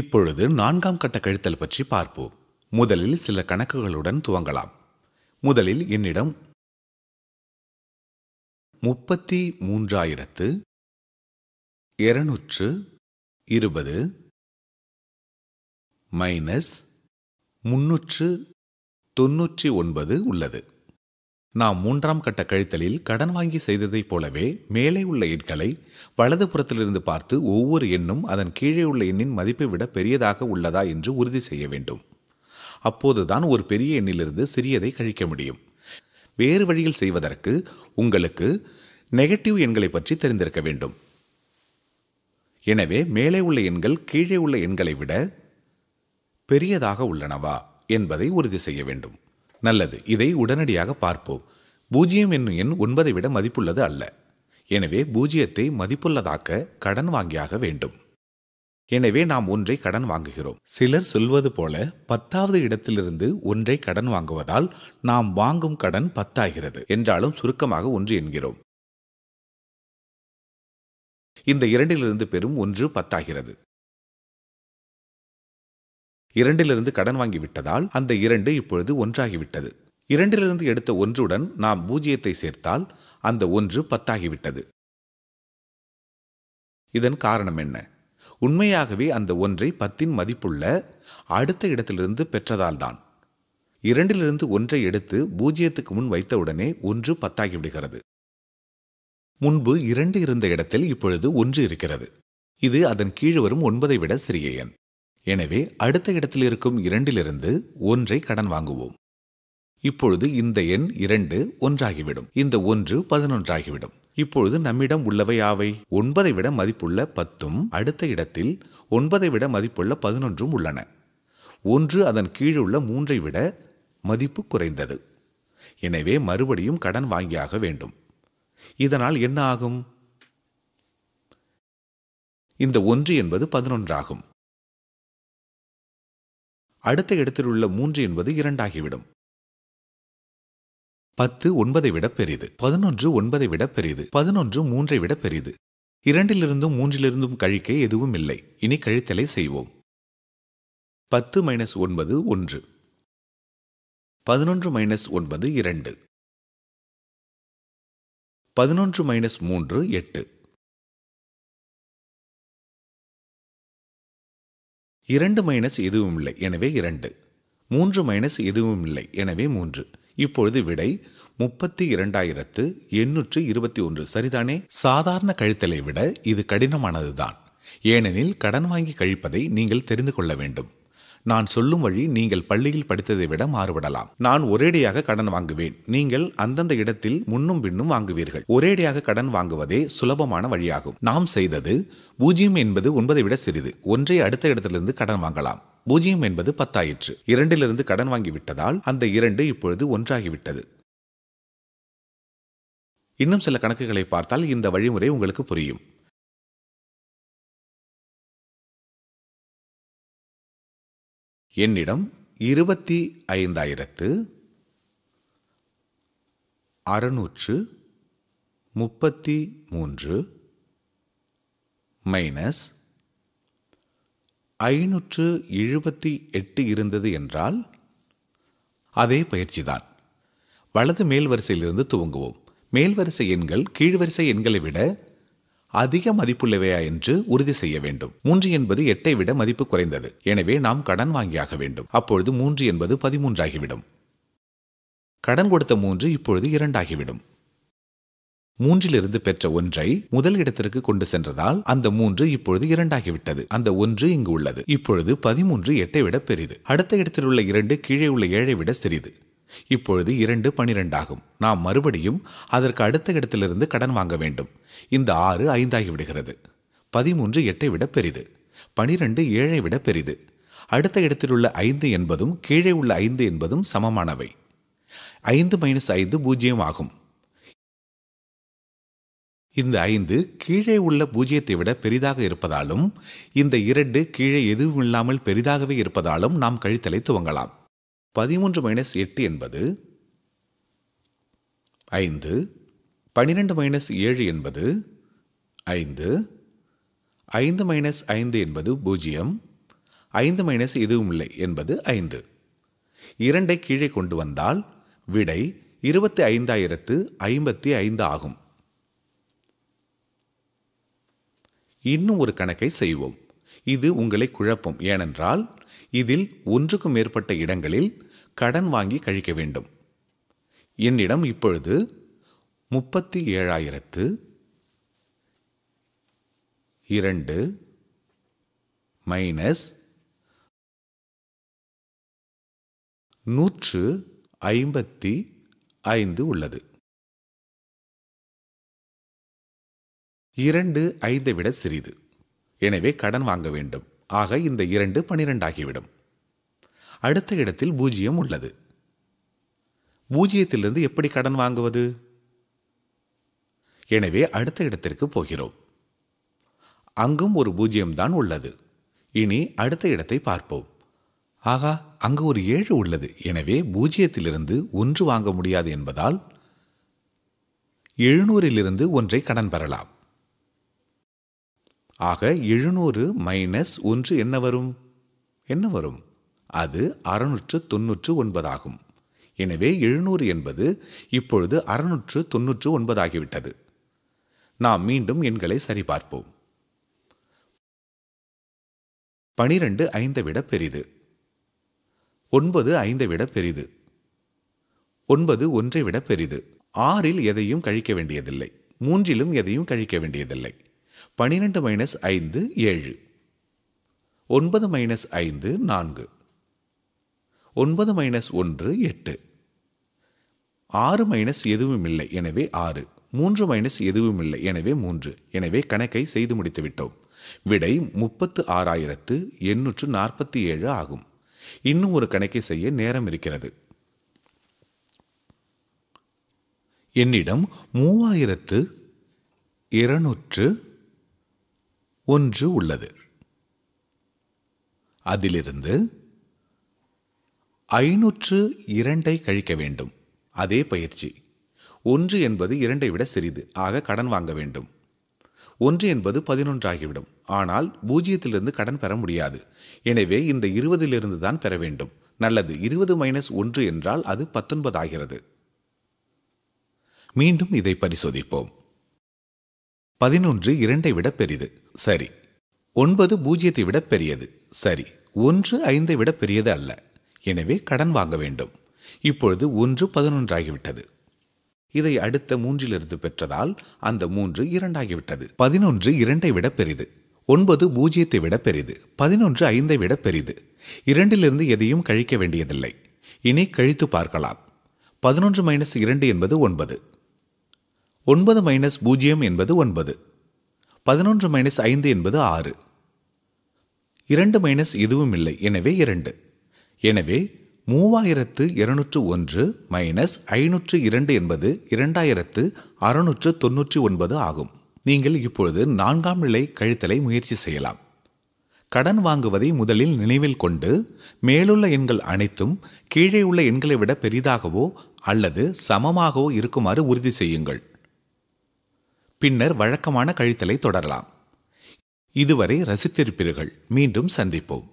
இப்பொழுது நான்காம் கட்ட கழித்தல் பற்றி பார்ப்போம் முதலில் சில கணக்குகளுடன் துவங்கலாம் முதலில் என்னிடம் முப்பத்தி மூன்றாயிரத்து இருநூற்று இருபது மைனஸ் முன்னூற்று தொன்னூற்றி ஒன்பது உள்ளது நாம் மூன்றாம் கட்ட கழித்தலில் கடன் வாங்கி செய்ததைப் போலவே மேலே உள்ள எண்களை வலதுபுறத்திலிருந்து பார்த்து ஒவ்வொரு எண்ணும் அதன் கீழே உள்ள எண்ணின் மதிப்பை விட பெரியதாக உள்ளதா என்று உறுதி செய்ய வேண்டும் அப்போதுதான் ஒரு பெரிய எண்ணிலிருந்து சிறியதை கழிக்க முடியும் வேறு வழியில் செய்வதற்கு உங்களுக்கு நெகட்டிவ் எண்களை பற்றி தெரிந்திருக்க வேண்டும் எனவே மேலே உள்ள எண்கள் கீழே உள்ள எண்களை விட பெரியதாக உள்ளனவா என்பதை உறுதி செய்ய வேண்டும் நல்லது இதை உடனடியாக பார்ப்போம் பூஜ்ஜியம் என்னும் எண் ஒன்பதை விட மதிப்புள்ளது அல்ல எனவே பூஜ்ஜியத்தை மதிப்புள்ளதாக்க கடன் வாங்கியாக வேண்டும் எனவே நாம் ஒன்றை கடன் வாங்குகிறோம் சிலர் சொல்வது போல பத்தாவது இடத்திலிருந்து ஒன்றை கடன் வாங்குவதால் நாம் வாங்கும் கடன் பத்தாகிறது என்றாலும் சுருக்கமாக ஒன்று என்கிறோம் இந்த இரண்டிலிருந்து பெறும் ஒன்று பத்தாகிறது இரண்டிலிருந்து கடன் வாங்கிவிட்டதால் அந்த இரண்டு இப்பொழுது ஒன்றாகிவிட்டது இரண்டிலிருந்து எடுத்த ஒன்றுடன் நாம் பூஜ்ஜியத்தை சேர்த்தால் அந்த ஒன்று பத்தாகிவிட்டது இதன் காரணம் என்ன உண்மையாகவே அந்த ஒன்றை பத்தின் மதிப்புள்ள அடுத்த இடத்திலிருந்து பெற்றதால்தான் இரண்டிலிருந்து ஒன்றை எடுத்து பூஜ்ஜியத்துக்கு முன் வைத்தவுடனே ஒன்று பத்தாகிவிடுகிறது முன்பு இரண்டு இருந்த இடத்தில் இப்பொழுது ஒன்று இருக்கிறது இது அதன் கீழ் வரும் ஒன்பதை விட சிறிய எண் எனவே அடுத்த இடத்தில் இருக்கும் இரண்டிலிருந்து ஒன்றை கடன் வாங்குவோம் இப்பொழுது இந்த எண் இரண்டு ஒன்றாகிவிடும் இந்த ஒன்று பதினொன்றாகிவிடும் இப்பொழுது நம்மிடம் உள்ளவை யாவை ஒன்பதை விட மதிப்புள்ள பத்தும் அடுத்த இடத்தில் ஒன்பதை விட மதிப்புள்ள பதினொன்றும் உள்ளன ஒன்று அதன் கீழுள்ள மூன்றை விட மதிப்பு குறைந்தது எனவே மறுபடியும் கடன் வாங்கியாக வேண்டும் இதனால் என்ன ஆகும் இந்த ஒன்று என்பது பதினொன்றாகும் அடுத்த இடத்தில் உள்ள மூன்று என்பது இரண்டாகிவிடும் பத்து ஒன்பதை விட பெரியது பதினொன்று ஒன்பதை விட பெரியது பதினொன்று மூன்றை விட பெரியது இரண்டிலிருந்தும் மூன்றிலிருந்தும் கழிக்க எதுவும் இல்லை இனி கழித்தலை செய்வோம் பத்து மைனஸ் ஒன்பது ஒன்று பதினொன்று மைனஸ் ஒன்பது இரண்டு பதினொன்று மைனஸ் மூன்று எட்டு இரண்டு மைனஸ் எதுவும் இல்லை எனவே இரண்டு மூன்று மைனஸ் எதுவும் இல்லை எனவே மூன்று இப்பொழுது விடை முப்பத்தி இரண்டாயிரத்து எண்ணூற்று இருபத்தி ஒன்று சரிதானே சாதாரண கழித்தலை விட இது கடினமானதுதான் ஏனெனில் கடன் வாங்கி கழிப்பதை நீங்கள் தெரிந்து கொள்ள வேண்டும் நான் சொல்லும் வழி நீங்கள் பள்ளியில் படித்ததை விட மாறுபடலாம் நான் ஒரேடியாக கடன் வாங்குவேன் நீங்கள் அந்தந்த இடத்தில் முன்னும் பின்னும் வாங்குவீர்கள் ஒரேடியாக கடன் வாங்குவதே சுலபமான வழியாகும் நாம் செய்தது பூஜ்ஜியம் என்பது ஒன்பதை விட சிறிது ஒன்றை அடுத்த இடத்திலிருந்து கடன் வாங்கலாம் பூஜ்ஜியம் என்பது பத்தாயிற்று இரண்டிலிருந்து கடன் வாங்கிவிட்டதால் அந்த இரண்டு இப்பொழுது ஒன்றாகிவிட்டது இன்னும் சில கணக்குகளை பார்த்தால் இந்த வழிமுறை உங்களுக்கு புரியும் என்னிடம் இருபத்தி ஐந்தாயிரத்து அறுநூற்று முப்பத்தி மூன்று மைனஸ் ஐநூற்று எழுபத்தி எட்டு இருந்தது என்றால் அதே பயிற்சிதான் வலது மேல் வரிசையிலிருந்து துவங்குவோம் மேல் வரிசை எண்கள் கீழ்வரிசை எண்களை விட அதிக மதிப்புள்ளவையா என்று உறுதி செய்ய வேண்டும் மூன்று என்பது எட்டை விட மதிப்பு குறைந்தது எனவே நாம் கடன் வாங்கியாக வேண்டும் அப்பொழுது மூன்று என்பது பதிமூன்றாகிவிடும் கடன் கொடுத்த மூன்று இப்பொழுது இரண்டாகிவிடும் மூன்றிலிருந்து பெற்ற ஒன்றை முதல் இடத்திற்கு கொண்டு சென்றதால் அந்த மூன்று இப்பொழுது இரண்டாகிவிட்டது அந்த ஒன்று இங்கு உள்ளது இப்பொழுது பதிமூன்று எட்டை விட பெரிது அடுத்த இடத்தில் உள்ள இரண்டு கீழே உள்ள ஏழை விட சிறிது இப்பொழுது இரண்டு பனிரெண்டாகும் நாம் மறுபடியும் அதற்கு அடுத்த இடத்திலிருந்து கடன் வாங்க வேண்டும் இந்த ஆறு ஐந்தாகிவிடுகிறது பதிமூன்று எட்டை விட பெரிது பனிரெண்டு ஏழை விட பெரிது அடுத்த இடத்திலுள்ள ஐந்து என்பதும் கீழே உள்ள ஐந்து என்பதும் சமமானவை ஐந்து மைனஸ் ஐந்து பூஜ்ஜியம் ஆகும் இந்த ஐந்து கீழே உள்ள பூஜ்ஜியத்தை விட பெரிதாக இருப்பதாலும் இந்த இரண்டு கீழே எதுவும் இல்லாமல் பெரிதாகவே இருப்பதாலும் நாம் கழித்தலை துவங்கலாம் பதிமூன்று மைனஸ் எட்டு என்பது ஐந்து பன்னிரெண்டு மைனஸ் ஏழு என்பது ஐந்து ஐந்து மைனஸ் ஐந்து என்பது பூஜ்ஜியம் ஐந்து மைனஸ் எதுவும் இல்லை என்பது ஐந்து இரண்டை கீழே கொண்டு வந்தால் விடை இருபத்தி ஐந்தாயிரத்து ஐம்பத்தி ஐந்து ஆகும் இன்னும் ஒரு கணக்கை செய்வோம் இது உங்களை குழப்பும் ஏனென்றால் இதில் ஒன்றுக்கும் மேற்பட்ட இடங்களில் கடன் வாங்கி கழிக்க வேண்டும் என்னிடம் இப்பொழுது முப்பத்தி ஏழாயிரத்து இரண்டு மைனஸ் நூற்று ஐம்பத்தி ஐந்து உள்ளது இரண்டு ஐந்தை விட சிறிது எனவே கடன் வாங்க வேண்டும் ஆக இந்த இரண்டு பனிரெண்டாகிவிடும் அடுத்த இடத்தில் பூஜ்ஜியம் உள்ளது பூஜ்ஜியத்திலிருந்து எப்படி கடன் வாங்குவது எனவே அடுத்த இடத்திற்கு போகிறோம் அங்கும் ஒரு பூஜ்ஜியம்தான் உள்ளது இனி அடுத்த இடத்தை பார்ப்போம் ஆகா அங்கு ஒரு ஏழு உள்ளது எனவே பூஜ்ஜியத்திலிருந்து ஒன்று வாங்க முடியாது என்பதால் எழுநூறிலிருந்து ஒன்றை கடன் பெறலாம் ஆக எழுநூறு மைனஸ் ஒன்று என்ன வரும் என்ன வரும் அது அறுநூற்று தொன்னூற்று ஒன்பதாகும் எனவே எழுநூறு என்பது இப்பொழுது அறுநூற்று தொன்னூற்று ஒன்பதாகிவிட்டது நாம் மீண்டும் எண்களை சரிபார்ப்போம் பனிரெண்டு ஐந்தை விட பெரிது ஒன்பது ஐந்தை விட பெரிது ஒன்பது ஒன்றை விட பெரிது ஆறில் எதையும் கழிக்க வேண்டியதில்லை மூன்றிலும் எதையும் கழிக்க வேண்டியதில்லை பனிரெண்டு மைனஸ் ஐந்து ஏழு ஒன்பது மைனஸ் ஐந்து நான்கு ஒன்பது மைனஸ் ஒன்று எட்டு ஆறு மைனஸ் எதுவும் இல்லை எனவே ஆறு மூன்று மைனஸ் எதுவும் இல்லை எனவே மூன்று எனவே கணக்கை செய்து முடித்துவிட்டோம் விடை முப்பத்து ஆறாயிரத்து எண்ணூற்று நாற்பத்தி ஏழு ஆகும் இன்னும் ஒரு கணக்கை செய்ய நேரம் இருக்கிறது என்னிடம் மூவாயிரத்து இருநூற்று ஒன்று உள்ளது அதிலிருந்து ஐநூற்று இரண்டை கழிக்க வேண்டும் அதே பயிற்சி ஒன்று என்பது இரண்டை விட சிறிது ஆக கடன் வாங்க வேண்டும் ஒன்று என்பது பதினொன்றாகிவிடும் ஆனால் பூஜ்ஜியத்திலிருந்து கடன் பெற முடியாது எனவே இந்த இருபதிலிருந்து தான் பெற வேண்டும் நல்லது இருபது மைனஸ் ஒன்று என்றால் அது பத்தொன்பது ஆகிறது மீண்டும் இதை பரிசோதிப்போம் பதினொன்று இரண்டை விட பெரிது சரி ஒன்பது பூஜ்ஜியத்தை விட பெரியது சரி ஒன்று ஐந்தை விட பெரியது அல்ல எனவே கடன் வாங்க வேண்டும் இப்பொழுது ஒன்று பதினொன்றாகிவிட்டது இதை அடுத்த மூன்றிலிருந்து பெற்றதால் அந்த மூன்று இரண்டாகிவிட்டது பதினொன்று இரண்டை விட பெரிது ஒன்பது பூஜ்ஜியத்தை விட பெரிது பதினொன்று ஐந்தை விட பெரிது இரண்டிலிருந்து எதையும் கழிக்க வேண்டியதில்லை இனி கழித்து பார்க்கலாம் பதினொன்று மைனஸ் இரண்டு என்பது ஒன்பது ஒன்பது மைனஸ் பூஜ்ஜியம் என்பது ஒன்பது பதினொன்று மைனஸ் ஐந்து என்பது ஆறு இரண்டு மைனஸ் இதுவும் இல்லை எனவே இரண்டு எனவே மூவாயிரத்து இருநூற்று ஒன்று மைனஸ் ஐநூற்று இரண்டு என்பது இரண்டாயிரத்து அறுநூற்று தொன்னூற்றி ஒன்பது ஆகும் நீங்கள் இப்பொழுது நான்காம் நிலை கழித்தலை முயற்சி செய்யலாம் கடன் வாங்குவதை முதலில் நினைவில் கொண்டு மேலுள்ள எண்கள் அனைத்தும் கீழே உள்ள எண்களை விட பெரிதாகவோ அல்லது சமமாகவோ இருக்குமாறு உறுதி செய்யுங்கள் பின்னர் வழக்கமான கழித்தலை தொடரலாம் இதுவரை ரசித்திருப்பீர்கள் மீண்டும் சந்திப்போம்